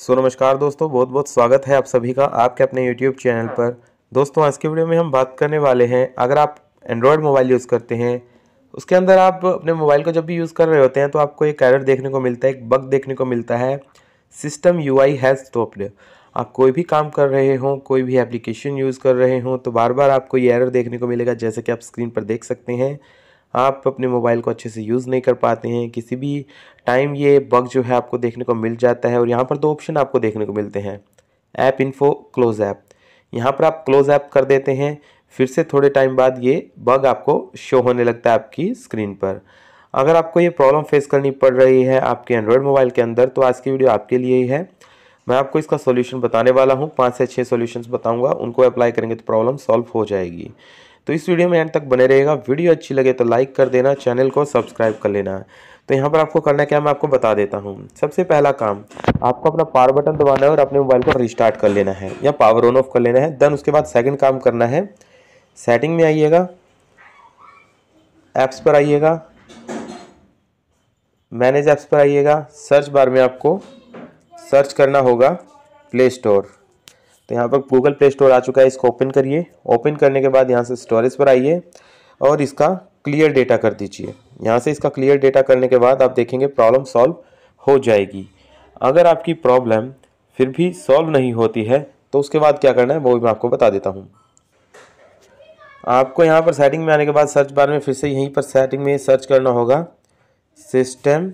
सो नमस्कार दोस्तों बहुत बहुत स्वागत है आप सभी का आपके अपने यूट्यूब चैनल पर दोस्तों आज के वीडियो में हम बात करने वाले हैं अगर आप एंड्रॉयड मोबाइल यूज़ करते हैं उसके अंदर आप अपने मोबाइल को जब भी यूज़ कर रहे होते हैं तो आपको एक एरर देखने को मिलता है एक बग देखने को मिलता है system U I has stopped आप कोई भी काम कर रहे हों कोई भी एप्लीकेशन यूज़ कर रहे हों तो बार बार आपको ये एरर देखने को मिलेगा जैसे कि आप स्क्रीन पर देख सकते हैं आप अपने मोबाइल को अच्छे से यूज़ नहीं कर पाते हैं किसी भी टाइम ये बग जो है आपको देखने को मिल जाता है और यहाँ पर दो ऑप्शन आपको देखने को मिलते हैं ऐप इन्फो क्लोज़ ऐप यहाँ पर आप क्लोज़ ऐप कर देते हैं फिर से थोड़े टाइम बाद ये बग आपको शो होने लगता है आपकी स्क्रीन पर अगर आपको ये प्रॉब्लम फेस करनी पड़ रही है आपके एंड्रॉयड मोबाइल के अंदर तो आज की वीडियो आपके लिए ही है मैं आपको इसका सॉल्यूशन बताने वाला हूँ पाँच से छः सॉल्यूशंस बताऊँगा उनको अप्लाई करेंगे तो प्रॉब्लम सॉल्व हो जाएगी तो इस वीडियो में एंड तक बने रहेगा वीडियो अच्छी लगे तो लाइक कर देना चैनल को सब्सक्राइब कर लेना है तो यहाँ पर आपको करना क्या मैं आपको बता देता हूँ सबसे पहला काम आपको अपना पावर बटन दबाना है और अपने मोबाइल को रिस्टार्ट कर लेना है या पावर ऑन ऑफ कर लेना है देन उसके बाद सेकेंड काम करना है सेटिंग में आइएगा ऐप्स पर आइएगा मैनेज ऐप्स पर आइएगा सर्च बार में आपको सर्च करना होगा प्ले स्टोर तो यहाँ पर गूगल प्ले स्टोर आ चुका है इसको ओपन करिए ओपन करने के बाद यहाँ से स्टोरेज पर आइए और इसका क्लियर डेटा कर दीजिए यहाँ से इसका क्लियर डेटा करने के बाद आप देखेंगे प्रॉब्लम सॉल्व हो जाएगी अगर आपकी प्रॉब्लम फिर भी सॉल्व नहीं होती है तो उसके बाद क्या करना है वो भी मैं आपको बता देता हूँ आपको यहाँ पर सेटिंग में आने के बाद सर्च बार में फिर से यहीं पर सेटिंग में सर्च करना होगा सिस्टम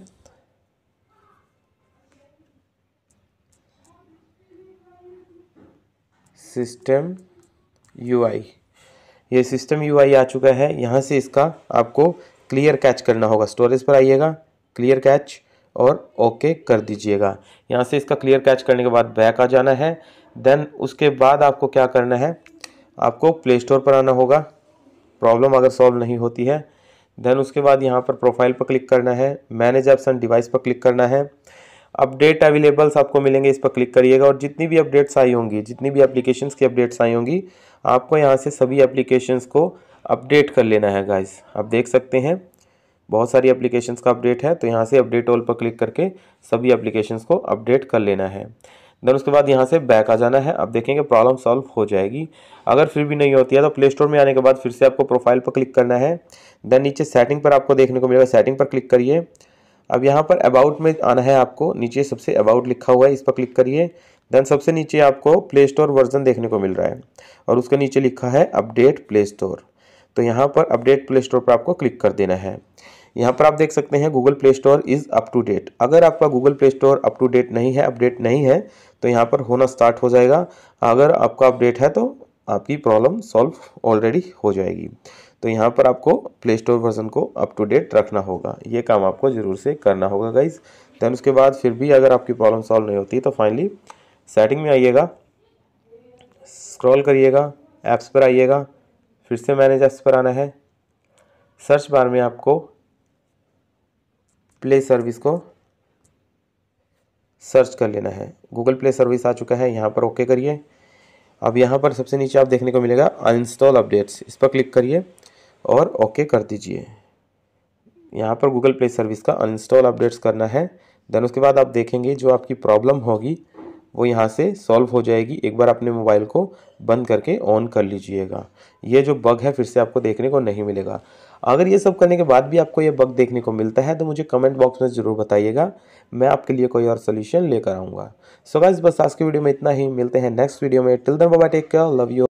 सिस्टम यूआई ये सिस्टम यूआई आ चुका है यहाँ से इसका आपको क्लियर कैच करना होगा स्टोरेज पर आइएगा क्लियर कैच और ओके कर दीजिएगा यहाँ से इसका क्लियर कैच करने के बाद बैक आ जाना है देन उसके बाद आपको क्या करना है आपको प्ले स्टोर पर आना होगा प्रॉब्लम अगर सॉल्व नहीं होती है देन उसके बाद यहाँ पर प्रोफाइल पर क्लिक करना है मैनेज ऑप्शन डिवाइस पर क्लिक करना है अपडेट अवेलेबल्स आपको मिलेंगे इस पर क्लिक करिएगा और जितनी भी अपडेट्स आई होंगी जितनी भी एप्लीकेशंस की अपडेट्स आई होंगी आपको यहाँ से सभी एप्लीकेशंस को अपडेट कर लेना है गाइस आप देख सकते हैं बहुत सारी एप्लीकेशंस का अपडेट है तो यहाँ से अपडेट ऑल पर क्लिक करके सभी एप्लीकेशंस को अपडेट कर लेना है देन उसके बाद यहाँ से बैक आ जाना है आप देखेंगे प्रॉब्लम सॉल्व हो जाएगी अगर फिर भी नहीं होती है तो प्ले स्टोर में आने के बाद फिर से आपको प्रोफाइल पर क्लिक करना है देन नीचे सेटिंग पर आपको देखने को मिलेगा सेटिंग पर क्लिक करिए अब यहाँ पर अबाउट में आना है आपको नीचे सबसे अबाउट लिखा हुआ है इस पर क्लिक करिए देन सबसे नीचे आपको प्ले स्टोर वर्जन देखने को मिल रहा है और उसके नीचे लिखा है अपडेट प्ले स्टोर तो यहाँ पर अपडेट प्ले स्टोर पर आपको क्लिक कर देना है यहाँ पर आप देख सकते हैं Google Play Store is up to date अगर आपका Google Play Store up to date नहीं है अपडेट नहीं है तो यहाँ पर होना स्टार्ट हो जाएगा अगर आपका अपडेट है तो आपकी प्रॉब्लम सॉल्व ऑलरेडी हो जाएगी तो यहाँ पर आपको प्ले स्टोर वर्जन को अप टू डेट रखना होगा ये काम आपको ज़रूर से करना होगा गाइज देन उसके बाद फिर भी अगर आपकी प्रॉब्लम सॉल्व नहीं होती तो फाइनली सेटिंग में आइएगा स्क्रॉल करिएगा ऐप्स पर आइएगा फिर से मैनेज ऐप्स पर आना है सर्च बार में आपको प्ले सर्विस को सर्च कर लेना है गूगल प्ले सर्विस आ चुका है यहाँ पर ओके करिए अब यहाँ पर सबसे नीचे आप देखने को मिलेगा अनइंस्टॉल अपडेट्स इस पर क्लिक करिए और ओके कर दीजिए यहाँ पर गूगल प्ले सर्विस का अनइंस्टॉल अपडेट्स करना है देन उसके बाद आप देखेंगे जो आपकी प्रॉब्लम होगी वो यहाँ से सॉल्व हो जाएगी एक बार अपने मोबाइल को बंद करके ऑन कर लीजिएगा ये जो बग है फिर से आपको देखने को नहीं मिलेगा अगर ये सब करने के बाद भी आपको ये बग देखने को मिलता है तो मुझे कमेंट बॉक्स में ज़रूर बताइएगा मैं आपके लिए कोई और सोल्यूशन लेकर आऊँगा सो गाइज बस आज की वीडियो में इतना ही मिलते हैं नेक्स्ट वीडियो में टिल दन बाबा टेक केयर लव यू